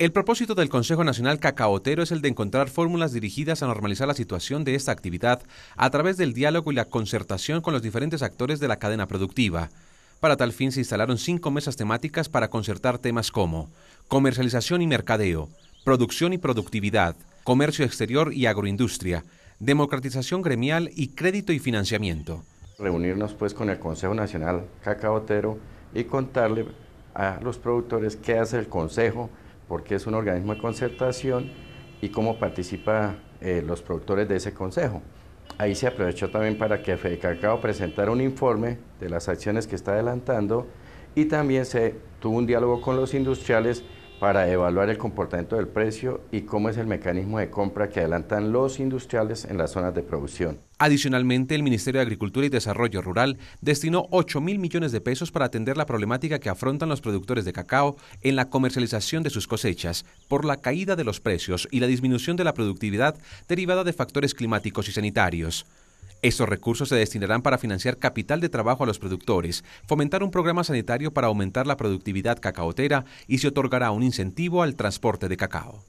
El propósito del Consejo Nacional Cacaotero es el de encontrar fórmulas dirigidas a normalizar la situación de esta actividad a través del diálogo y la concertación con los diferentes actores de la cadena productiva. Para tal fin se instalaron cinco mesas temáticas para concertar temas como comercialización y mercadeo, producción y productividad, comercio exterior y agroindustria, democratización gremial y crédito y financiamiento. Reunirnos pues con el Consejo Nacional Cacaotero y contarle a los productores qué hace el Consejo porque es un organismo de concertación y cómo participan eh, los productores de ese consejo. Ahí se aprovechó también para que FEDECACAO presentara un informe de las acciones que está adelantando y también se tuvo un diálogo con los industriales para evaluar el comportamiento del precio y cómo es el mecanismo de compra que adelantan los industriales en las zonas de producción. Adicionalmente, el Ministerio de Agricultura y Desarrollo Rural destinó 8 mil millones de pesos para atender la problemática que afrontan los productores de cacao en la comercialización de sus cosechas por la caída de los precios y la disminución de la productividad derivada de factores climáticos y sanitarios. Estos recursos se destinarán para financiar capital de trabajo a los productores, fomentar un programa sanitario para aumentar la productividad cacaotera y se otorgará un incentivo al transporte de cacao.